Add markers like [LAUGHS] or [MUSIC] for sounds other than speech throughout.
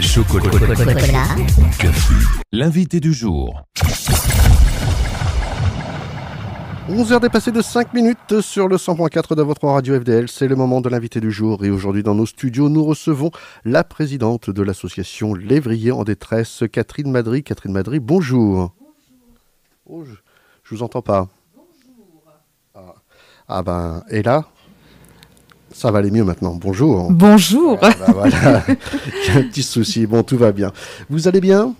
chocolat. L'invité du jour. 11 heures dépassées de 5 minutes sur le 100.4 de votre radio FDL, c'est le moment de l'invité du jour et aujourd'hui dans nos studios nous recevons la présidente de l'association Lévrier en détresse, Catherine Madry. Catherine Madry, bonjour. Bonjour. Oh, je, vous entends pas. Bonjour. Ah, ah ben, et là ça va aller mieux maintenant. Bonjour. Bonjour. Ah, bah voilà, [LAUGHS] un petit souci. Bon, tout va bien. Vous allez bien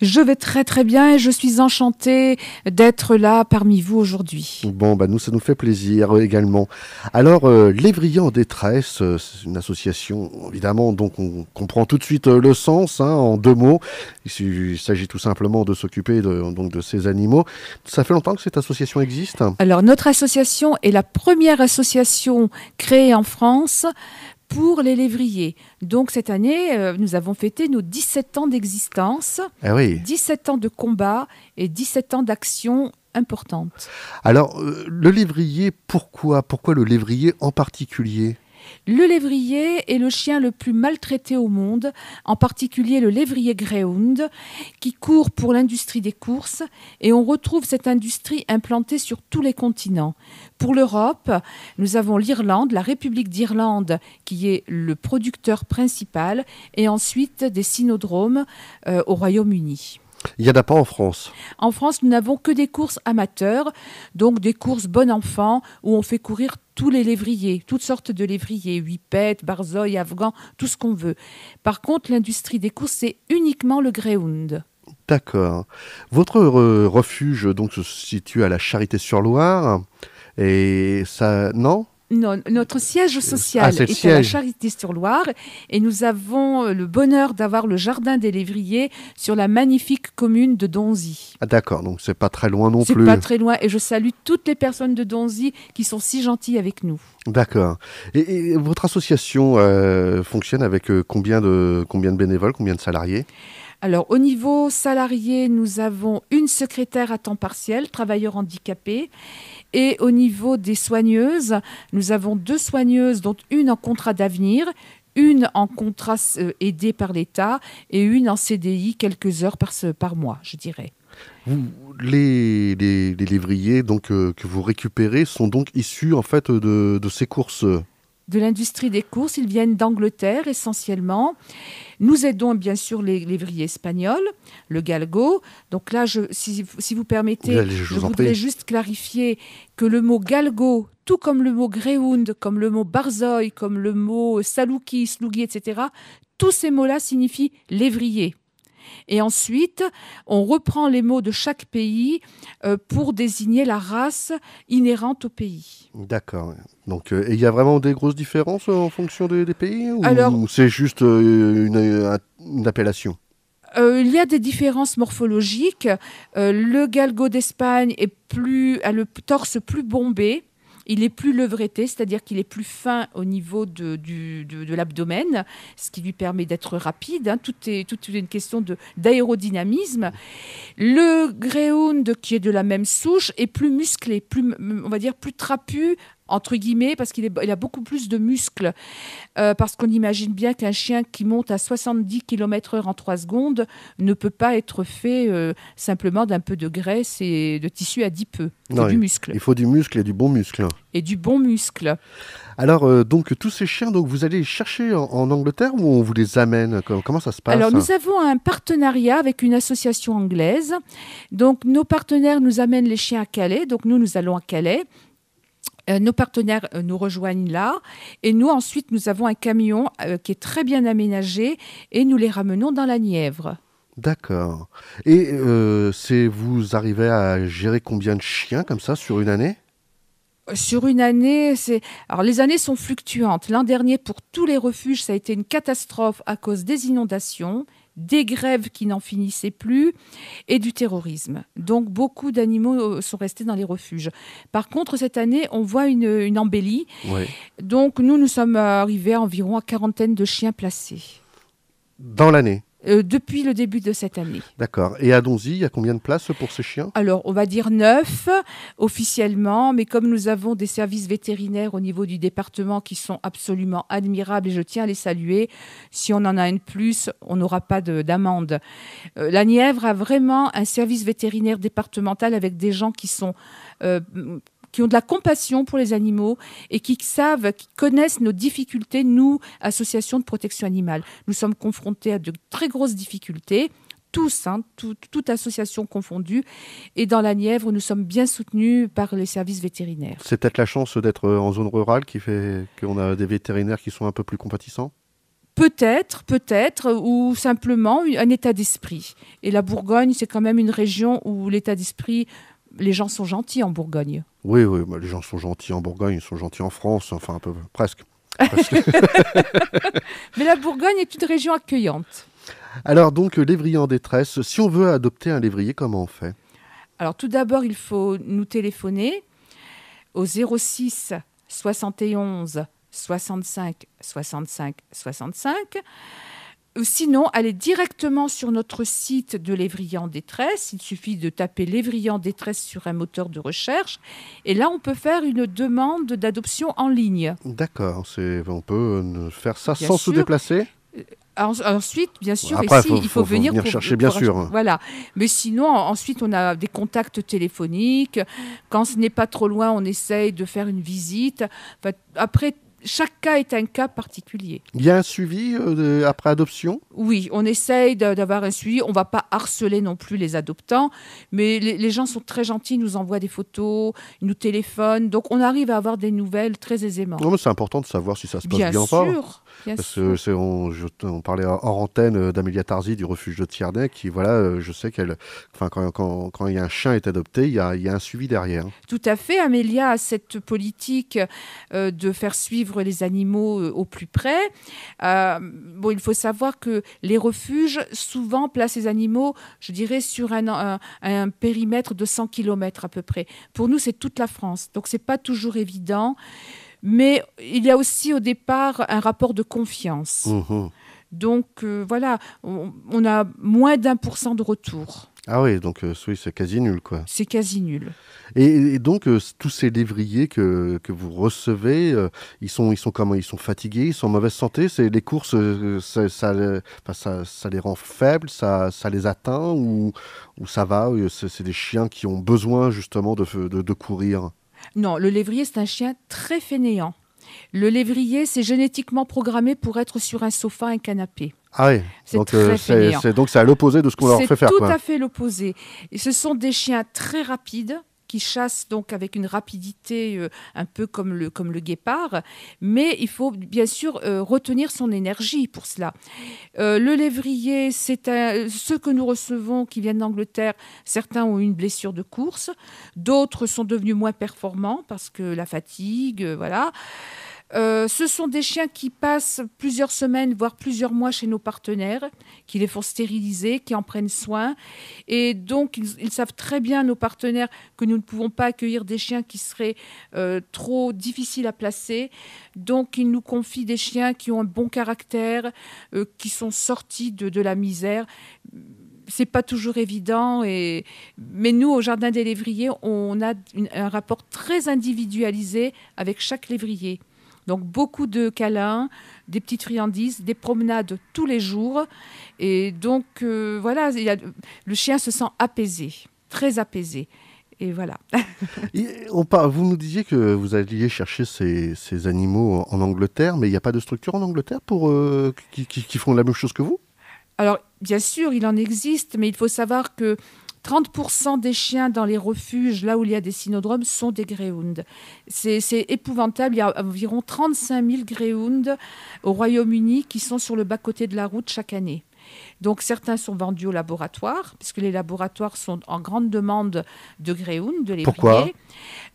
je vais très très bien et je suis enchantée d'être là parmi vous aujourd'hui. Bon, bah nous, ça nous fait plaisir euh, également. Alors, euh, détresse, euh, c'est une association, évidemment, donc on comprend tout de suite euh, le sens, hein, en deux mots. Il s'agit tout simplement de s'occuper donc de ces animaux. Ça fait longtemps que cette association existe Alors, notre association est la première association créée en France pour les lévriers. Donc cette année, euh, nous avons fêté nos 17 ans d'existence, 17 eh ans de combat et 17 ans d'action importante. Alors, euh, le lévrier, pourquoi Pourquoi le lévrier en particulier le lévrier est le chien le plus maltraité au monde, en particulier le lévrier Greyhound, qui court pour l'industrie des courses, et on retrouve cette industrie implantée sur tous les continents. Pour l'Europe, nous avons l'Irlande, la République d'Irlande, qui est le producteur principal, et ensuite des synodromes euh, au Royaume-Uni. Il n'y en a pas en France. En France, nous n'avons que des courses amateurs, donc des courses bon enfant, où on fait courir tous les lévriers, toutes sortes de lévriers, huipettes, barzoï, afghans, tout ce qu'on veut. Par contre, l'industrie des courses, c'est uniquement le greyhound. D'accord. Votre refuge donc se situe à la Charité-sur-Loire et ça non non, notre siège ah, social est, à la Charité-sur-Loire et nous avons euh, le bonheur d'avoir le jardin des Lévriers sur la magnifique commune de Donzy. Ah, d'accord, donc c'est pas très loin non plus. C'est pas très loin et je salue toutes les personnes de Donzy qui sont si gentilles avec nous. D'accord. Et, votre association euh, fonctionne avec euh, combien de, combien de bénévoles, combien de salariés alors, au niveau salarié, nous avons une secrétaire à temps partiel, travailleur handicapé. Et au niveau des soigneuses, nous avons deux soigneuses, dont une en contrat d'avenir, une en contrat euh, aidé par l'État et une en CDI quelques heures par, mois, je dirais. les, les, lévriers donc, euh, que vous récupérez sont donc issus en fait de ces courses de l'industrie des courses. Ils viennent d'Angleterre essentiellement. Nous aidons bien sûr les, lévriers espagnols, le galgo. Donc là, si, vous permettez, je, voudrais juste clarifier que le mot galgo, tout comme le mot greyhound, comme le mot barzoï, comme le mot salouki, slougi, etc., tous ces mots-là signifient lévrier. Et ensuite, on reprend les mots de chaque pays euh, pour désigner la race inhérente au pays. D'accord. Donc, euh, il y a vraiment des grosses différences euh, en fonction des, pays ou, c'est juste une, appellation il y a des différences morphologiques. le galgo d'Espagne est plus, a le torse plus bombé, il est plus levreté, c'est-à-dire qu'il est plus fin au niveau de, du, de, l'abdomen, ce qui lui permet d'être rapide. Hein. Tout, est, tout une question d'aérodynamisme. Le Greyhound, qui est de la même souche, est plus musclé, plus, on va dire plus trapu entre guillemets, parce qu'il a beaucoup plus de muscles. Euh, parce qu'on imagine bien qu'un chien qui monte à 70 km/h en 3 secondes ne peut pas être fait euh, simplement d'un peu de graisse et de tissu adipeux. Il faut du muscle. Il faut du muscle et du bon muscle. Et du bon muscle. Alors, euh, donc, tous ces chiens, donc, vous allez les chercher en, en, Angleterre ou on vous les amène Comment ça se passe Alors, nous avons un partenariat avec une association anglaise. Donc, nos partenaires nous amènent les chiens à Calais. Donc, nous, nous allons à Calais. Euh, nos partenaires euh, nous rejoignent là. Et nous, ensuite, nous avons un camion euh, qui est très bien aménagé et nous les ramenons dans la Nièvre. D'accord. Et vous arrivez à gérer combien de chiens comme ça sur une année sur une année, c'est les années sont fluctuantes. L'an dernier, pour tous les refuges, ça a été une catastrophe à cause des inondations des grèves qui n'en finissaient plus et du terrorisme. Donc beaucoup d'animaux euh, sont restés dans les refuges. Par contre, cette année, on voit une, embellie. Donc nous, nous sommes euh, arrivés à environ à quarantaine de chiens placés. Dans l'année euh, depuis le début de cette année. D'accord. Et à y il y a combien de places pour ces chiens Alors, on va dire neuf, officiellement, mais comme nous avons des services vétérinaires au niveau du département qui sont absolument admirables et je tiens à les saluer, si on en a une plus, on n'aura pas d'amende. Euh, la Nièvre a vraiment un service vétérinaire départemental avec des gens qui sont euh, qui ont de la compassion pour les animaux et qui savent, qui connaissent nos difficultés, nous, associations de protection animale. Nous sommes confrontés à de très grosses difficultés tous, hein, toute association confondue. Et dans la Nièvre, nous sommes bien soutenus par les services vétérinaires. C'est peut-être la chance d'être euh, en zone rurale qui fait qu'on a des vétérinaires qui sont un peu plus compatissants Peut-être, peut-être, ou simplement un état d'esprit. Et la Bourgogne, c'est quand même une région où l'état d'esprit les gens sont gentils en Bourgogne. Oui, oui, bah, les gens sont gentils en Bourgogne, ils sont gentils en France, enfin un peu presque. [LAUGHS] Mais la Bourgogne est une région accueillante. Alors donc, euh, lévrier en détresse, si on veut adopter un lévrier, comment on fait Alors tout d'abord, il faut nous téléphoner au 06 71 65 65 65. Euh, sinon, allez directement sur notre site de l'évrier en détresse. Il suffit de taper l'évrier en détresse sur un moteur de recherche. Et là, on peut faire une demande d'adoption en ligne. D'accord, on peut euh, faire ça sans se déplacer euh, Ensuite, bien sûr, il faut, venir, chercher, bien sûr. Voilà. Mais sinon, ensuite, on a des contacts téléphoniques. Quand ce n'est pas trop loin, on essaye de faire une visite. après, chaque cas est un cas particulier. Il y a un suivi euh, après adoption Oui, on essaye d'avoir un suivi. On ne va pas harceler non plus les adoptants, mais les, gens sont très gentils, ils nous envoient des photos, ils nous téléphonent. Donc on arrive à avoir des nouvelles très aisément. c'est important de savoir si ça se passe bien, bien ou pas. Bien sûr on, parlait en antenne euh, d'Amélia Tarzi du refuge de Tierney, qui, voilà, euh, je sais qu'elle. Enfin, quand, quand, un chien est adopté, il y a, y a un suivi derrière. Tout à fait. Amélia a cette politique euh, de faire suivre les animaux au plus près. bon, il faut savoir que les refuges, souvent, placent les animaux, je dirais, sur un, périmètre de 100 km à peu près. Pour nous, c'est toute la France. Donc, ce n'est pas toujours évident. Mais il y a aussi au départ un rapport de confiance. Mhm. Donc euh, voilà, on, a moins d'un pour cent de retour. Ah oui, donc euh, c'est quasi nul quoi. C'est quasi nul. Et, donc euh, tous ces lévriers que, vous recevez, ils sont ils sont comment Ils sont fatigués, ils sont en mauvaise santé. les courses, ça, ça, les rend faibles, ça, les atteint ou, ça va C'est des chiens qui ont besoin justement de courir. Non, le lévrier, c'est un chien très fainéant. Le lévrier, c'est génétiquement programmé pour être sur un sofa, un canapé. Ah oui, euh, donc c'est à l'opposé de ce qu'on leur fait faire. C'est tout à fait l'opposé. Ce sont des chiens très rapides, qui chasse donc avec une rapidité euh, un peu comme le, comme le guépard, mais il faut bien sûr euh, retenir son énergie pour cela. Euh, le lévrier, c'est ceux que nous recevons qui viennent d'Angleterre, certains ont une blessure de course, d'autres sont devenus moins performants parce que la fatigue, voilà. Euh, ce sont des chiens qui passent plusieurs semaines, voire plusieurs mois chez nos partenaires, qui les font stériliser, qui en prennent soin. Et donc, ils, savent très bien, nos partenaires, que nous ne pouvons pas accueillir des chiens qui seraient euh, trop difficiles à placer. Donc, ils nous confient des chiens qui ont un bon caractère, euh, qui sont sortis de, la misère c'est pas toujours évident. Mais nous, au Jardin des Lévriers, on a un rapport très individualisé avec chaque lévrier. Donc beaucoup de câlins, des petites friandises, des promenades tous les jours. Et donc euh, voilà, le chien se sent apaisé, très apaisé. Et voilà. [LAUGHS] on vous nous disiez que vous alliez chercher ces, animaux en Angleterre, mais il n'y a pas de structure en Angleterre pour, euh, qui, qui font la même chose que vous alors, bien sûr, il en existe, mais il faut savoir que 30% des chiens dans les refuges, là où il y a des synodromes, sont des greyhounds. C'est épouvantable. Il y a environ 35 000 greyhounds au Royaume-Uni qui sont sur le bas-côté de la route chaque année. Donc certains sont vendus au laboratoire, puisque les laboratoires sont en grande demande de greyhounds, de les Pourquoi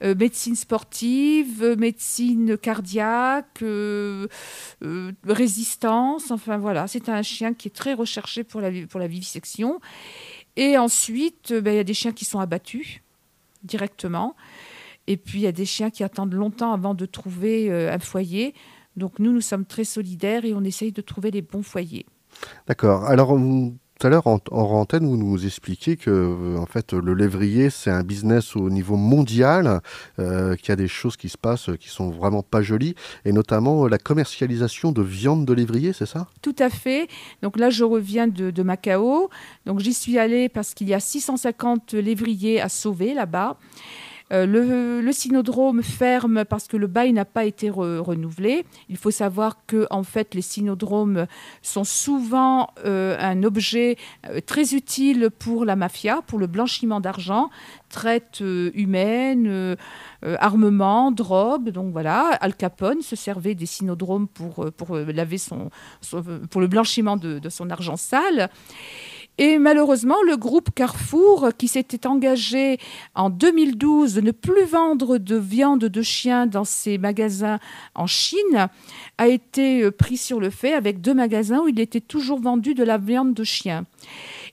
euh, Médecine sportive, euh, médecine cardiaque, euh, résistance, enfin voilà, c'est un chien qui est très recherché pour la vivisection. Et ensuite, euh, ben, il y a des chiens qui sont abattus directement. Et puis, il y a des chiens qui attendent longtemps avant de trouver euh, un foyer. Donc, nous, nous sommes très solidaires et on essaye de trouver les bons foyers. D'accord. Alors, tout à l'heure en, en antenne, vous nous expliquiez que euh, en fait le lévrier c'est un business au niveau mondial, euh, qu'il y a des choses qui se passent euh, qui sont vraiment pas jolies, et notamment la commercialisation de viande de lévrier, c'est ça Tout à fait. Donc là, je reviens de, de Macao. Donc j'y suis allée parce qu'il y a 650 lévriers à sauver là-bas. Euh, le, synodrome ferme parce que le bail n'a pas été renouvelé. Il faut savoir que en fait, les synodromes sont souvent euh, un objet euh, très utile pour la mafia, pour le blanchiment d'argent, traite humaine, armement, drogue. Donc voilà, Al Capone se servait des synodromes pour, pour le blanchiment de son argent sale. Et malheureusement, le groupe Carrefour, euh, qui s'était engagé en 2012 de ne plus vendre de viande de chien dans ses magasins en Chine, a été euh, pris sur le fait avec deux magasins où il était toujours vendu de la viande de chien.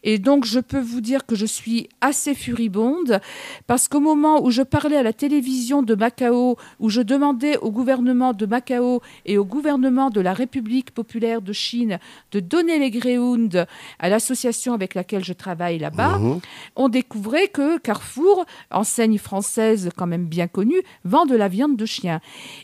Et donc, je peux vous dire que je suis assez furibonde parce qu'au moment où je parlais à la télévision de Macao, où je demandais au gouvernement de Macao et au gouvernement de la République populaire de Chine de donner les Greyhounds à l'association avec laquelle je travaille là-bas, mhm. on découvrait que Carrefour, enseigne française quand même bien connue, vend de la viande de chien.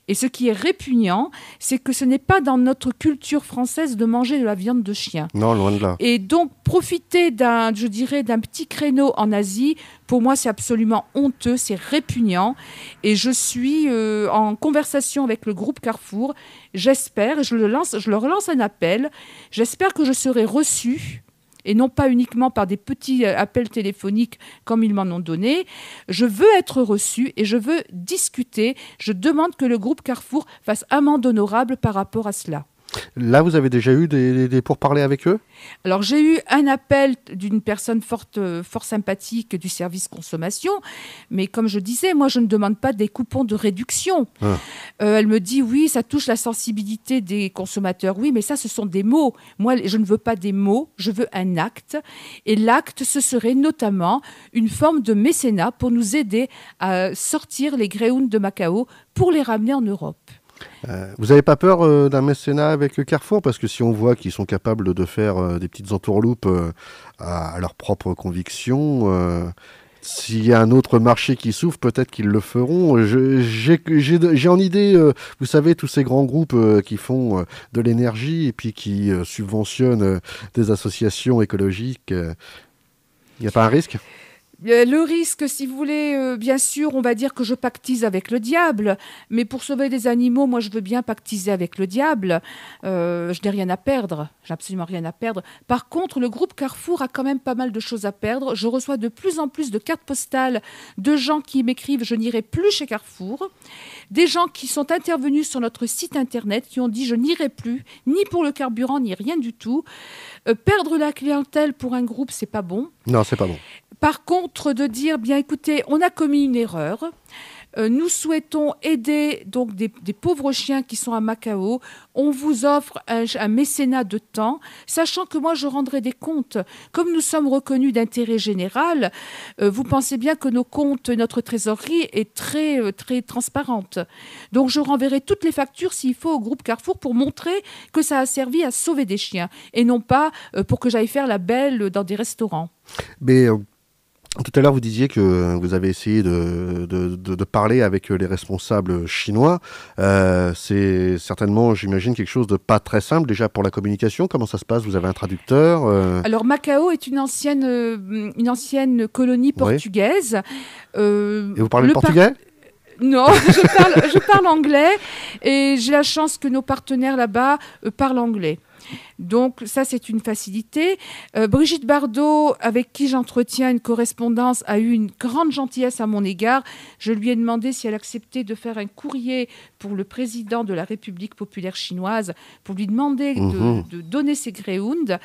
Et ce qui est répugnant, c'est que ce n'est pas dans notre culture française de manger de la viande de chien. Non, loin de là. Et donc, profiter d'un, je dirais, d'un petit créneau en Asie, pour moi, c'est absolument honteux, c'est répugnant. Et je suis euh, en conversation avec le groupe Carrefour. J'espère, je, le lance, je leur lance un appel. J'espère que je serai reçu et non pas uniquement par des petits euh, appels téléphoniques comme ils m'en ont donné. Je veux être reçu et je veux discuter. Je demande que le groupe Carrefour fasse amende honorable par rapport à cela. Là, vous avez déjà eu des, pour pourparlers avec eux Alors, j'ai eu un appel d'une personne fort sympathique du service consommation, mais comme je disais, moi, je ne demande pas des coupons de réduction. Ah. Euh, elle me dit, oui, ça touche la sensibilité des consommateurs, oui, mais ça, ce sont des mots. Moi, je ne veux pas des mots, je veux un acte. Et l'acte, ce serait notamment une forme de mécénat pour nous aider à sortir les greyhounds de Macao pour les ramener en Europe. Euh, vous n'avez pas peur euh, d'un mécénat avec Carrefour Parce que si on voit qu'ils sont capables de faire euh, des petites entourloupes à, leur propre conviction, s'il y a un autre marché qui souffre, peut-être qu'ils le feront. J'ai en idée, vous savez, tous ces grands groupes qui font de l'énergie et puis qui subventionnent des associations écologiques. Il n'y a pas un risque euh, le risque, si vous voulez, euh, bien sûr, on va dire que je pactise avec le diable, mais pour sauver des animaux, moi, je veux bien pactiser avec le diable. Euh, je n'ai rien à perdre, j'ai absolument rien à perdre. Par contre, le groupe Carrefour a quand même pas mal de choses à perdre. Je reçois de plus en plus de cartes postales de gens qui m'écrivent Je n'irai plus chez Carrefour. Des gens qui sont intervenus sur notre site internet, qui ont dit Je n'irai plus, ni pour le carburant, ni rien du tout. perdre la clientèle pour un groupe, c'est pas bon. Non, c'est pas bon. Par contre, de dire, bien écoutez, on a commis une erreur. Euh, nous souhaitons aider donc des, pauvres chiens qui sont à Macao. On vous offre un, mécénat de temps, sachant que moi je rendrai des comptes. Comme nous sommes reconnus d'intérêt général, euh, vous pensez bien que nos comptes, notre trésorerie est très euh, très transparente. Donc je renverrai toutes les factures s'il faut au groupe Carrefour pour montrer que ça a servi à sauver des chiens et non pas pour que j'aille faire la belle dans des restaurants. Mais tout à l'heure, vous disiez que vous avez essayé de, parler avec les responsables chinois. Euh, c'est certainement, j'imagine, quelque chose de pas très simple déjà pour la communication. Comment ça se passe Vous avez un traducteur euh? Alors, Macao est une ancienne, euh, colonie portugaise. Et vous parlez le portugais Non, [LAUGHS] je parle anglais et j'ai la chance que nos partenaires là-bas parlent anglais. Donc ça, c'est une facilité. Euh, Brigitte Bardot, avec qui j'entretiens une correspondance, a eu une grande gentillesse à mon égard. Je lui ai demandé si elle acceptait de faire un courrier pour le président de la République populaire chinoise, pour lui demander de, mhm. donner ses greyhounds.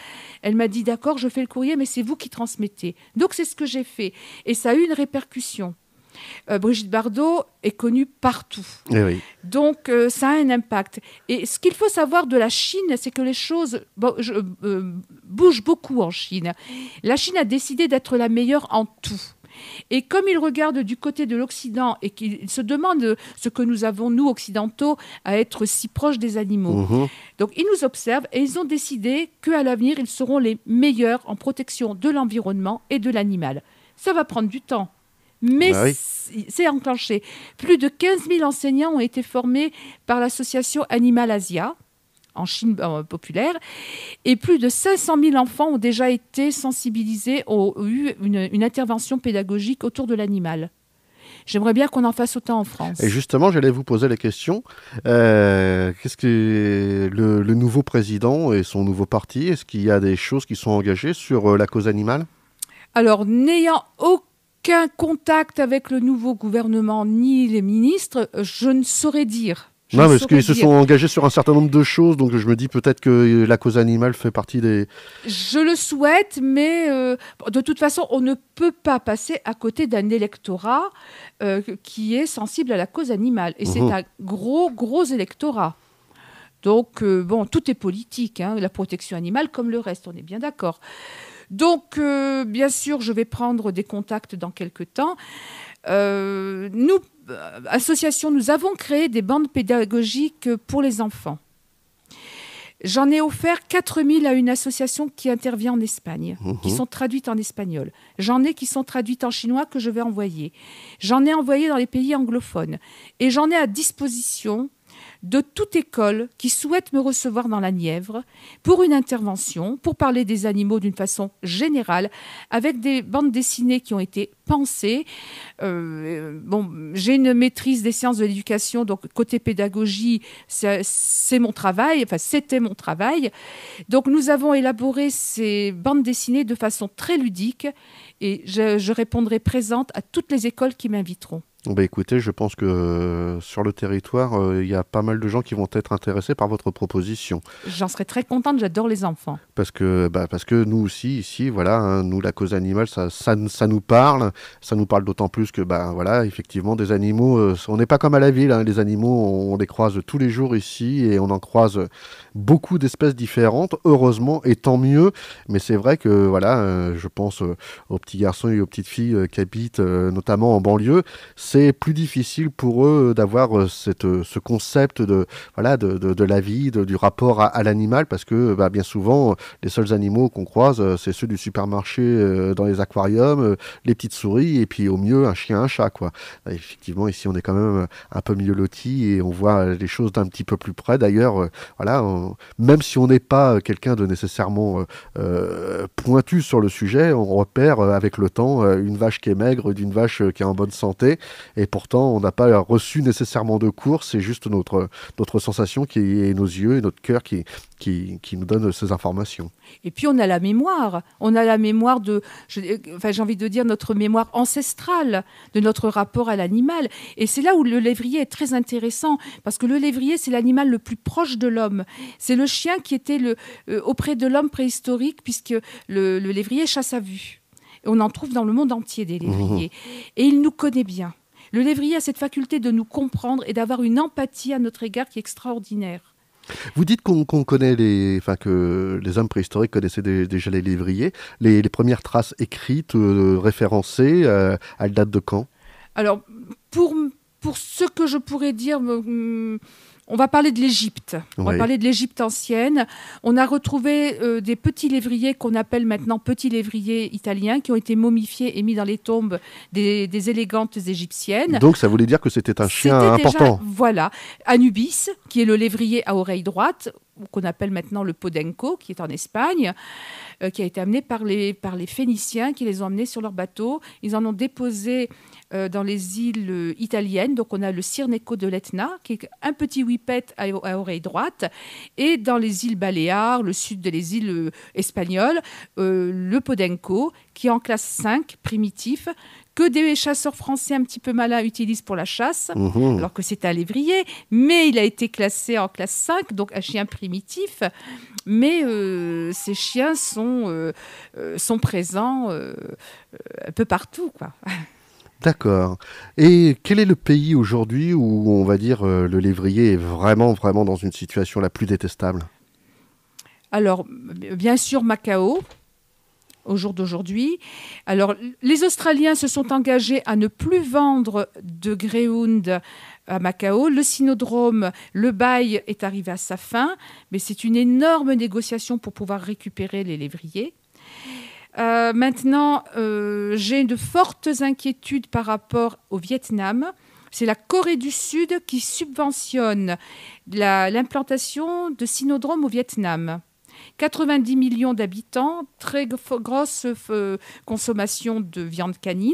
Elle m'a dit, d'accord, je fais le courrier, mais c'est vous qui transmettez. Donc c'est ce que j'ai fait. Et ça a eu une répercussion. Euh, Brigitte Bardot est connue partout. Eh donc euh, ça a un impact. Et ce qu'il faut savoir de la Chine, c'est que les choses euh, bougent beaucoup en Chine. La Chine a décidé d'être la meilleure en tout. Et comme ils regardent du côté de l'Occident et qu'ils se demandent ce que nous avons, nous occidentaux, à être si proches des animaux, mmh donc ils nous observent et ils ont décidé qu'à l'avenir, ils seront les meilleurs en protection de l'environnement et de l'animal. Ça va prendre du temps, mais bah c'est enclenché. Plus de 15 000 enseignants ont été formés par l'association Animal Asia en Chine euh, populaire, et plus de 500 000 enfants ont déjà été sensibilisés, ont, eu une, intervention pédagogique autour de l'animal. J'aimerais bien qu'on en fasse autant en France. Et justement, j'allais vous poser la question. Euh, qu'est-ce que le, le, nouveau président et son nouveau parti, est-ce qu'il y a des choses qui sont engagées sur euh, la cause animale Alors, n'ayant aucun aucun contact avec le nouveau gouvernement ni les ministres, je ne saurais dire. non, parce qu'ils se sont engagés sur un certain nombre de choses, donc je me dis peut-être que euh, la cause animale fait partie des. Je le souhaite, mais euh, de toute façon, on ne peut pas passer à côté d'un électorat euh, qui est sensible à la cause animale. Et c'est mhm. un gros, gros électorat. Donc, bon, tout est politique, hein, la protection animale comme le reste, on est bien d'accord. Donc, euh, bien sûr, je vais prendre des contacts dans quelques temps. Euh, nous, euh, association, nous avons créé des bandes pédagogiques pour les enfants. J'en ai offert 4000 à une association qui intervient en Espagne, qui mhm. sont traduites en espagnol. J'en ai qui sont traduites en chinois que je vais envoyer. J'en ai envoyé dans les pays anglophones. Et j'en ai à disposition de toute école qui souhaite me recevoir dans la Nièvre pour une intervention, pour parler des animaux d'une façon générale, avec des bandes dessinées qui ont été pensées. Euh, bon, j'ai une maîtrise des sciences de l'éducation, donc côté pédagogie, c'est mon travail, enfin c'était mon travail. Donc nous avons élaboré ces bandes dessinées de façon très ludique et je répondrai présente à toutes les écoles qui m'inviteront. Bah, écoutez, je pense que euh, sur le territoire, euh, il y a pas mal de gens qui vont être intéressés par votre proposition. J'en serais très contente, j'adore les enfants. Parce que, bah, parce que nous aussi, ici, voilà, hein, nous, la cause animale, ça, ça, nous parle. Ça nous parle d'autant plus que, bah, voilà, effectivement, des animaux, euh, on n'est pas comme à la ville. Hein. les animaux, on, on, les croise tous les jours ici et on en croise beaucoup d'espèces différentes, heureusement, et tant mieux. Mais c'est vrai que, voilà, je pense aux petits garçons et aux petites filles qui habitent notamment en banlieue c'est plus difficile pour eux euh, d'avoir euh, euh, ce concept de, voilà, de, de, la vie, du rapport à, l'animal, parce que bah, bien souvent, les seuls animaux qu'on croise, c'est ceux du supermarché dans les aquariums, les petites souris, et puis au mieux, un chien, un chat. Quoi. Effectivement, ici, on est quand même un peu mieux loti et on voit les choses d'un petit peu plus près. D'ailleurs, voilà, même si on n'est pas quelqu'un de nécessairement pointu sur le sujet, on repère avec le temps une vache qui est maigre d'une vache qui est en bonne santé. Et pourtant, on n'a pas reçu nécessairement de cours, c'est juste notre, notre sensation qui est, nos yeux et notre cœur qui, qui, qui, nous donne ces informations. Et puis on a la mémoire, on a la mémoire de, j'ai envie de dire notre mémoire ancestrale, de notre rapport à l'animal. Et c'est là où le lévrier est très intéressant, parce que le lévrier, c'est l'animal le plus proche de l'homme. C'est le chien qui était le, euh, auprès de l'homme préhistorique, puisque le, lévrier chasse à vue on en trouve dans le monde entier des mmh. lévriers. Et il nous connaît bien. Le lévrier a cette faculté de nous comprendre et d'avoir une empathie à notre égard qui est extraordinaire. Vous dites qu'on connaît les, enfin que les hommes préhistoriques connaissaient déjà les lévriers. Les, premières traces écrites, euh, référencées, à euh, elles datent de quand Alors, pour, pour ce que je pourrais dire, euh, on va parler de l'Égypte. On va parler de l'Égypte ancienne. On a retrouvé euh, des petits lévriers qu'on appelle maintenant petits lévriers italiens qui ont été momifiés et mis dans les tombes des, élégantes égyptiennes. Donc ça voulait dire que c'était un chien important. voilà, Anubis, qui est le lévrier à oreille droite, qu'on appelle maintenant le Podenco, qui est en Espagne, euh, qui a été amené par les, par les Phéniciens, qui les ont emmenés sur leur bateau. Ils en ont déposé euh, dans les îles euh, italiennes. Donc on a le Cirneco de l'Etna, qui est un petit whippet à, oreille droite. Et dans les îles Baléares, le sud des îles espagnoles, le Podenco, qui est en classe 5, primitif, que des chasseurs français un petit peu malins utilisent pour la chasse, mhm. alors que c'est un lévrier, mais il a été classé en classe 5, donc un chien primitif. Mais euh, ces chiens sont, euh, euh, sont présents un peu partout, quoi. [LAUGHS] D'accord. Et quel est le pays aujourd'hui où, on va dire, le lévrier est vraiment, vraiment dans une situation la plus détestable Alors, bien sûr, Macao au jour d'aujourd'hui. Alors, les Australiens se sont engagés à ne plus vendre de Greyhound à Macao. Le synodrome, le bail est arrivé à sa fin, mais c'est une énorme négociation pour pouvoir récupérer les lévriers. Euh, maintenant, euh, j'ai de fortes inquiétudes par rapport au Vietnam. C'est la Corée du Sud qui subventionne l'implantation de synodromes au Vietnam. 90 millions d'habitants, très grosse euh, consommation de viande canine.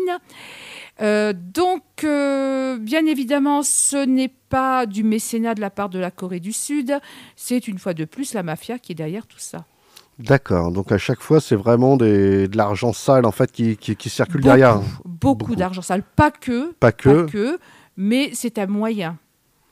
Euh, donc, euh, bien évidemment, ce n'est pas du mécénat de la part de la Corée du Sud, c'est une fois de plus la mafia qui est derrière tout ça. D'accord, donc à chaque fois, c'est vraiment de l'argent sale en fait qui, circule derrière. Beaucoup, beaucoup. d'argent sale, pas que, pas que mais c'est un moyen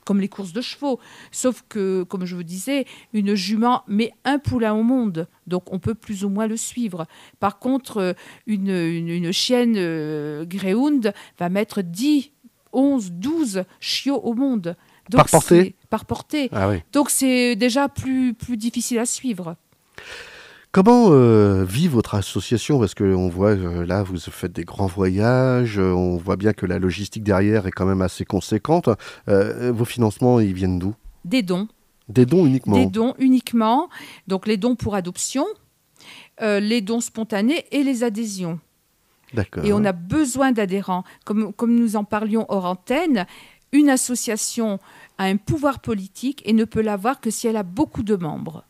comme les courses de chevaux. Sauf que, comme je vous disais, une jument met un poulain au monde, donc on peut plus ou moins le suivre. Par contre, euh, une, chienne euh, Greyhound va mettre 10, 11, 12 chiots au monde. Donc par portée Par portée. Ah donc c'est déjà plus, plus difficile à suivre. Comment euh, vit votre association Parce qu'on voit euh, là, vous faites des grands voyages, euh, on voit bien que la logistique derrière est quand même assez conséquente. vos financements, ils viennent d'où Des dons. Des dons uniquement Des dons uniquement. Donc les dons pour adoption, les dons spontanés et les adhésions. D'accord. Et on a besoin d'adhérents. Comme, comme nous en parlions hors antenne, une association a un pouvoir politique et ne peut l'avoir que si elle a beaucoup de membres.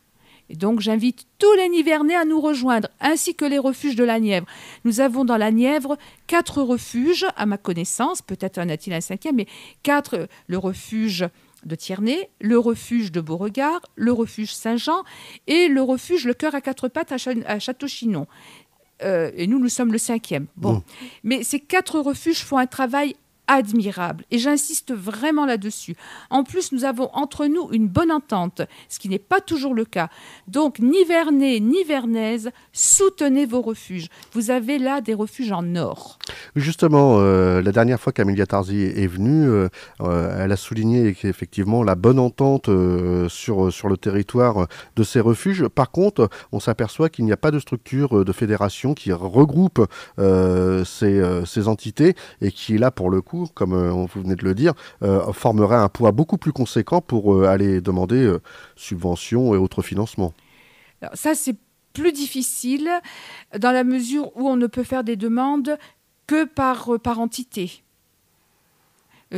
Et donc j'invite tous les Nivernais à nous rejoindre, ainsi que les refuges de la Nièvre. Nous avons dans la Nièvre quatre refuges, à ma connaissance, peut-être en a-t-il un cinquième, mais quatre, le refuge de Tierney, le refuge de Beauregard, le refuge Saint-Jean et le refuge Le Cœur à quatre pattes à, Château-Chinon. Euh, et nous, nous sommes le cinquième. Bon. bon. Mais ces quatre refuges font un travail admirable. Et j'insiste vraiment là-dessus. En plus, nous avons entre nous une bonne entente, ce qui n'est pas toujours le cas. Donc, ni ni Nivernaise, soutenez vos refuges. Vous avez là des refuges en or. Justement, euh, la dernière fois qu'Amelia Tarzi est venue, euh, euh, elle a souligné qu'effectivement la bonne entente sur, sur le territoire de ces refuges. Par contre, on s'aperçoit qu'il n'y a pas de structure de fédération qui regroupe ces, ces entités et qui est là pour le coup comme euh, vous venez de le dire, euh, formerait un poids beaucoup plus conséquent pour euh, aller demander subventions et autres financements. ça, c'est plus difficile dans la mesure où on ne peut faire des demandes que par, par entité.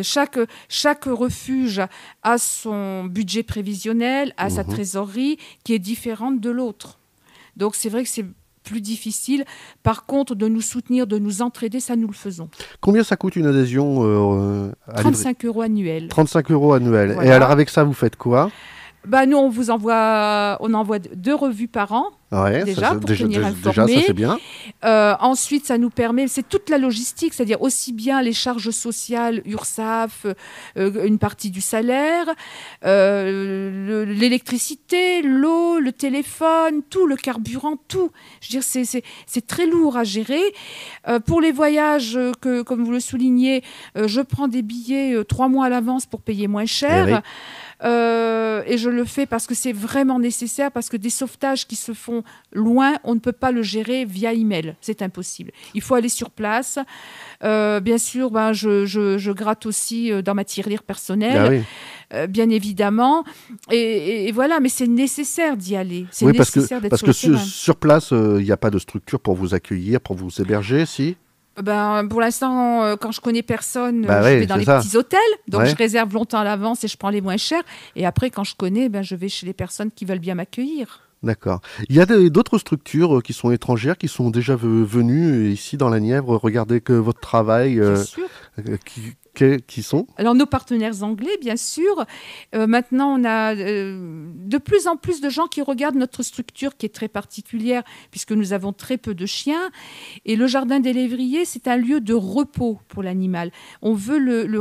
Chaque, chaque, refuge a son budget prévisionnel, a sa mmh trésorerie qui est différente de l'autre. Donc c'est vrai que c'est plus difficile. Par contre, de nous soutenir, de nous entraider, ça nous le faisons. Combien ça coûte une adhésion euh, euh, à 35 euros annuels. 35 euros annuels. Et alors avec ça, vous faites quoi bah nous on vous envoie, on envoie deux revues par an ouais, déjà ça, pour bien. Euh, ensuite, ça nous permet, c'est toute la logistique, c'est-à-dire aussi bien les charges sociales, URSAF, euh, une partie du salaire, euh, l'électricité, l'eau, le téléphone, tout le carburant, tout. Je veux dire, c'est très lourd à gérer. Euh, pour les voyages, euh, que comme vous le soulignez, je prends des billets trois mois à l'avance pour payer moins cher. Eh euh, et je le fais parce que c'est vraiment nécessaire, parce que des sauvetages qui se font loin, on ne peut pas le gérer via email. C'est impossible. Il faut aller sur place. Euh, bien sûr, ben, je, gratte aussi euh, dans ma tirelire personnelle. Ah bien évidemment. Et, voilà, mais c'est nécessaire d'y aller. C'est oui, parce que, parce sur que sur, place, il n'y a pas de structure pour vous accueillir, pour vous héberger, si ben, pour l'instant, euh, quand je connais personne, euh, bah je vais dans les petits hôtels. Donc, je réserve longtemps à l'avance et je prends les moins chers. Et après, quand je connais, ben, je vais chez les personnes qui veulent bien m'accueillir. D'accord. Il y a d'autres structures euh, qui sont étrangères, qui sont déjà venues ici dans la Nièvre, Regardez que votre travail, qui, qui sont Alors nos partenaires anglais, bien sûr. Euh, maintenant, on a euh, de plus en plus de gens qui regardent notre structure qui est très particulière, puisque nous avons très peu de chiens. Et le jardin des lévriers, c'est un lieu de repos pour l'animal. On veut le,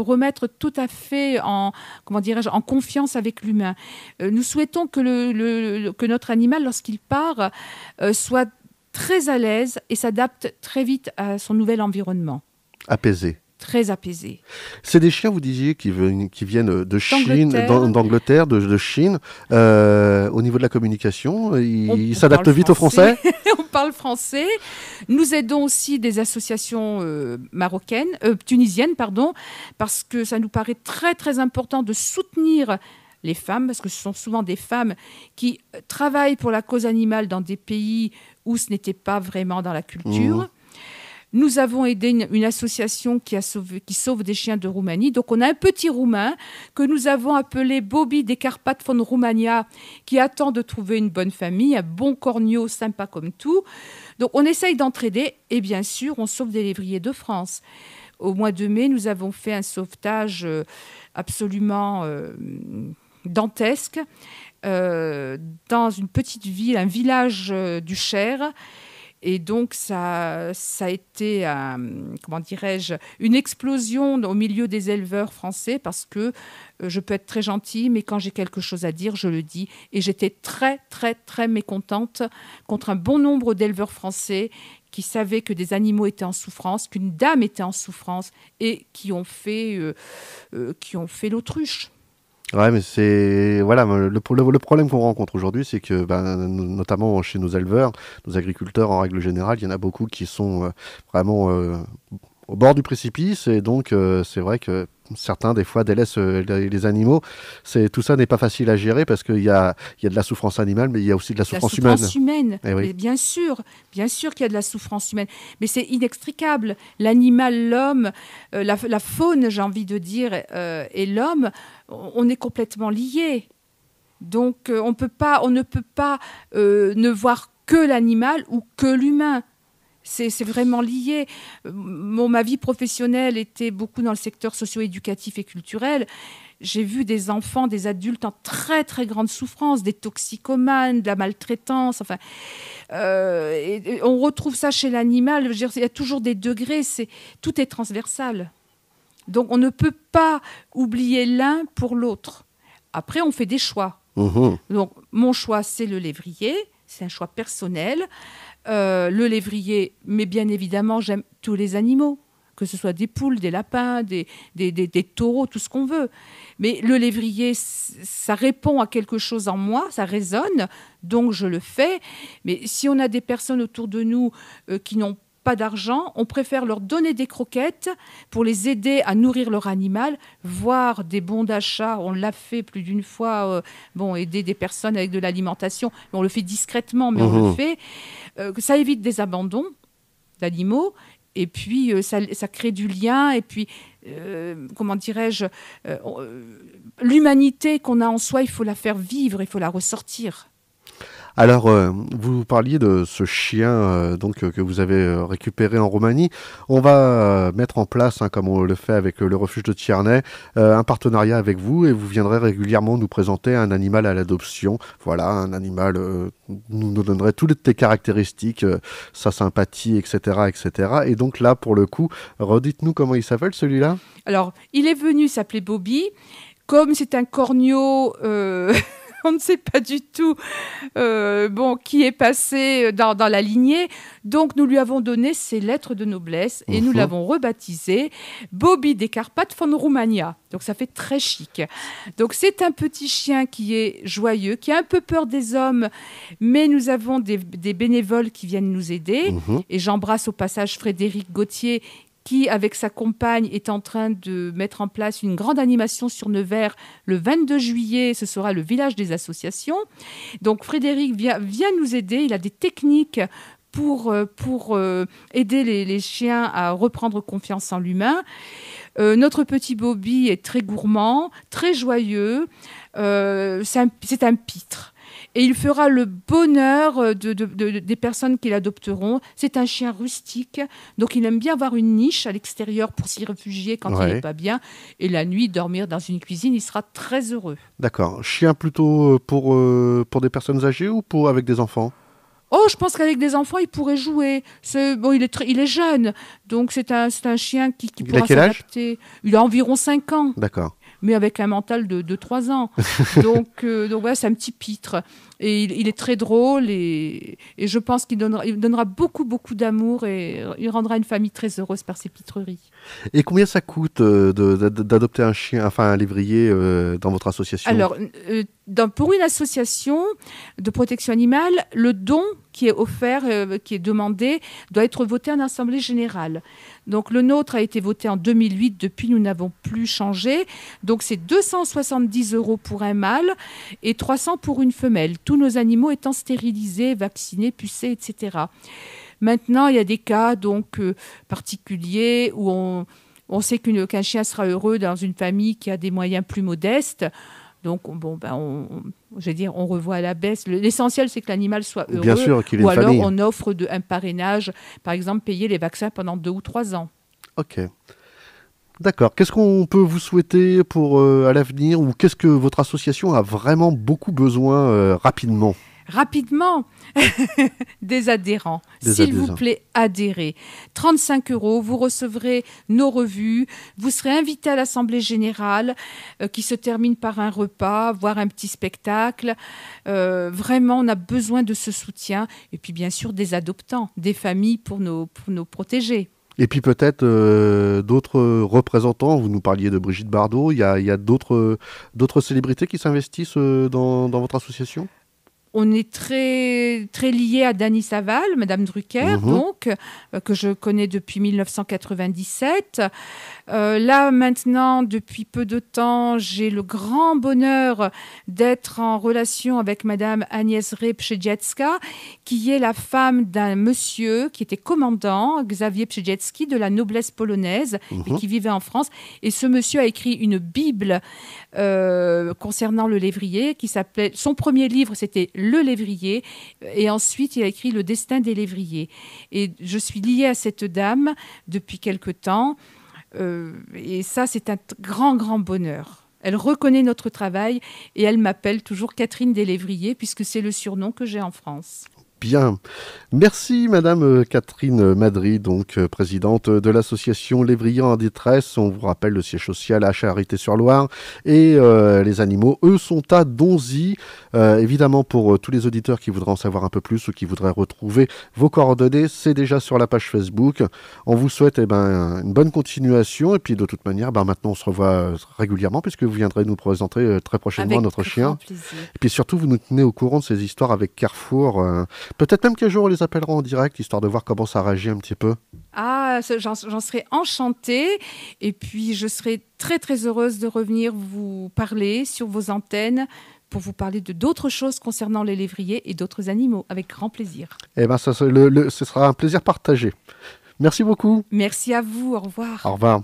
remettre tout à fait en, comment dirais-je, en confiance avec l'humain. Euh, nous souhaitons que, le, que notre animal, lorsqu'il part, soit très à l'aise et s'adapte très vite à son nouvel environnement. Apaisé très apaisé. C'est des chiens, vous disiez, qui, qui viennent de Chine, d'Angleterre, de, Chine. Euh, au niveau de la communication, ils s'adaptent vite au français. [LAUGHS] on parle français. Nous aidons aussi des associations euh, marocaines, euh, tunisiennes, pardon, parce que ça nous paraît très très important de soutenir les femmes, parce que ce sont souvent des femmes qui travaillent pour la cause animale dans des pays où ce n'était pas vraiment dans la culture. Mmh. Nous avons aidé une, association qui, sauve des chiens de Roumanie. Donc on a un petit Roumain que nous avons appelé Bobby des Carpates von Roumania, qui attend de trouver une bonne famille, un bon cornio sympa comme tout. Donc on essaye d'entraider et bien sûr on sauve des lévriers de France au mois de mai, nous avons fait un sauvetage euh, absolument euh, dantesque euh, dans une petite ville, un village du Cher, et donc, ça, a été, euh, comment dirais-je, une explosion au milieu des éleveurs français parce que euh, je peux être très gentille, mais quand j'ai quelque chose à dire, je le dis. Et j'étais très, très, très mécontente contre un bon nombre d'éleveurs français qui savaient que des animaux étaient en souffrance, qu'une dame était en souffrance et qui euh, qui ont fait l'autruche mais c'est voilà le, problème qu'on rencontre aujourd'hui, c'est que ben, notamment chez nos éleveurs, nos agriculteurs en règle générale, il y en a beaucoup qui sont euh, vraiment euh, au bord du précipice et donc euh, c'est vrai que certains des fois délaissent euh, les animaux. C'est tout ça n'est pas facile à gérer parce qu'il y a, de la souffrance animale, mais il y a aussi de la souffrance humaine. humaine, eh bien sûr, bien sûr qu'il y a de la souffrance humaine, mais c'est inextricable. L'animal, l'homme, euh, la, faune, j'ai envie de dire, euh, et l'homme, on est complètement liés. Donc on on ne peut pas ne voir que l'animal ou que l'humain. C'est vraiment lié. Euh, ma vie professionnelle était beaucoup dans le secteur socio-éducatif et culturel. J'ai vu des enfants, des adultes en très très grande souffrance, des toxicomanes, de la maltraitance. Enfin, euh, on retrouve ça chez l'animal. Il y a toujours des degrés. tout est transversal. Donc on ne peut pas oublier l'un pour l'autre. Après, on fait des choix. Mmh Donc mon choix, c'est le lévrier. C'est un choix personnel. Euh, le lévrier, mais bien évidemment, j'aime tous les animaux, que ce soit des poules, des lapins, des, taureaux, tout ce qu'on veut. Mais le lévrier, ça répond à quelque chose en moi, ça résonne, donc je le fais. Mais si on a des personnes autour de nous euh, qui n'ont pas d'argent, on préfère leur donner des croquettes pour les aider à nourrir leur animal, voire des bons d'achat. On l'a fait plus d'une fois, euh, bon, aider des personnes avec de l'alimentation. On le fait discrètement, mais on le mmh. fait. Euh, ça évite des abandons d'animaux et puis euh, ça, crée du lien et puis comment dirais-je l'humanité qu'on a en soi il faut la faire vivre il faut la ressortir alors, euh, vous parliez de ce chien euh, donc euh, que vous avez récupéré en Roumanie. On va mettre en place, hein, comme on le fait avec le refuge de Tiernay, un partenariat avec vous et vous viendrez régulièrement nous présenter un animal à l'adoption. Voilà, un animal nous donnerait toutes les caractéristiques, sa sympathie, etc., etc. Et donc là, pour le coup, redites-nous comment il s'appelle celui-là. Alors, il est venu s'appeler Bobby. Comme c'est un corneau. [LAUGHS] on ne sait pas du tout euh, bon, qui est passé euh, dans, la lignée. Donc nous lui avons donné ses lettres de noblesse et nous l'avons rebaptisé Bobby des Carpates von Roumania. Donc ça fait très chic. Donc c'est un petit chien qui est joyeux, qui a un peu peur des hommes, mais nous avons des, bénévoles qui viennent nous aider. Et j'embrasse au passage Frédéric Gauthier qui, avec sa compagne, est en train de mettre en place une grande animation sur Nevers le 22 juillet. Ce sera le village des associations. Donc Frédéric vient, vient nous aider. Il a des techniques pour, euh, pour euh, aider les, chiens à reprendre confiance en l'humain. Euh, notre petit Bobby est très gourmand, très joyeux. c'est un pitre et il fera le bonheur euh, des personnes qui l'adopteront. C'est un chien rustique, donc il aime bien avoir une niche à l'extérieur pour s'y réfugier quand il n'est pas bien. Et la nuit, dormir dans une cuisine, il sera très heureux. D'accord. Chien plutôt euh, pour, euh, pour des personnes âgées ou pour avec des enfants Oh, je pense qu'avec des enfants, il pourrait jouer. bon, il, est il est jeune, donc c'est un, chien qui, qui pourra s'adapter. Il a environ 5 ans. D'accord mais avec un mental de, de 3 ans. [LAUGHS] donc, euh, donc voilà, c'est un petit pitre. Et il, est très drôle et, et je pense qu'il donnera, il donnera beaucoup, beaucoup d'amour et il rendra une famille très heureuse par ses pitreries. Et combien ça coûte euh, d'adopter un chien, enfin un lévrier euh, dans votre association Alors, pour une association de protection animale, le don qui est offert, euh, qui est demandé, doit être voté en Assemblée générale. Donc le nôtre a été voté en 2008, depuis nous n'avons plus changé. Donc c'est 270 euros pour un mâle et 300 pour une femelle, tous nos animaux étant stérilisés, vaccinés, pucés, etc. Maintenant, il y a des cas donc euh, particuliers où on, sait qu'un chien sera heureux dans une famille qui a des moyens plus modestes. Donc, bon, ben, on, je dire, on revoit à la baisse. L'essentiel, c'est que l'animal soit heureux. Bien sûr qu'il ou alors, on offre de, un parrainage, par exemple, payer les vaccins pendant deux ou trois ans. Ok. D'accord. Qu'est-ce qu'on peut vous souhaiter pour euh, à l'avenir ou qu'est-ce que votre association a vraiment beaucoup besoin euh, rapidement rapidement [LAUGHS] des adhérents. S'il vous plaît, adhérez. 35 euros, vous recevrez nos revues, vous serez invité à l'Assemblée générale euh, qui se termine par un repas, voire un petit spectacle. Euh, vraiment, on a besoin de ce soutien. Et puis, bien sûr, des adoptants, des familles pour nos, pour nos protégés. Et puis peut-être euh, d'autres représentants, vous nous parliez de Brigitte Bardot, il y a, a d'autres célébrités qui s'investissent dans votre association on est très, très lié à Dany Saval, Madame Drucker, mhm. donc, euh, que je connais depuis 1997. Euh, là, maintenant, depuis peu de temps, j'ai le grand bonheur d'être en relation avec Madame Agnès Repchedjetska, qui est la femme d'un monsieur qui était commandant, Xavier Pszedjetski, de la noblesse polonaise, et mhm. qui vivait en France. Et ce monsieur a écrit une Bible euh, concernant le lévrier, qui s'appelait. Son premier livre, c'était le Lévrier, et ensuite il a écrit Le Destin des Lévriers. Et je suis liée à cette dame depuis quelque temps, euh, et ça c'est un grand, grand bonheur. Elle reconnaît notre travail et elle m'appelle toujours Catherine des Lévriers, puisque c'est le surnom que j'ai en France bien. Merci Madame euh, Catherine Madry, donc euh, présidente de l'association Brillants en détresse. On vous rappelle le siège social à Charité-sur-Loire et euh, les animaux, eux, sont à Donzy. évidemment, pour tous les auditeurs qui voudraient en savoir un peu plus ou qui voudraient retrouver vos coordonnées, c'est déjà sur la page Facebook. On vous souhaite eh ben, une bonne continuation et puis de toute manière, ben, maintenant on se revoit régulièrement puisque vous viendrez nous présenter très prochainement notre chien. Et puis surtout, vous nous tenez au courant de ces histoires avec Carrefour Peut-être même qu'un jour on les appellera en direct, histoire de voir comment ça réagit un petit peu. Ah, j'en serais enchantée. Et puis je serais très très heureuse de revenir vous parler sur vos antennes pour vous parler de d'autres choses concernant les lévriers et d'autres animaux, avec grand plaisir. Eh bien, ce sera un plaisir partagé. Merci beaucoup. Merci à vous, au revoir. Au revoir.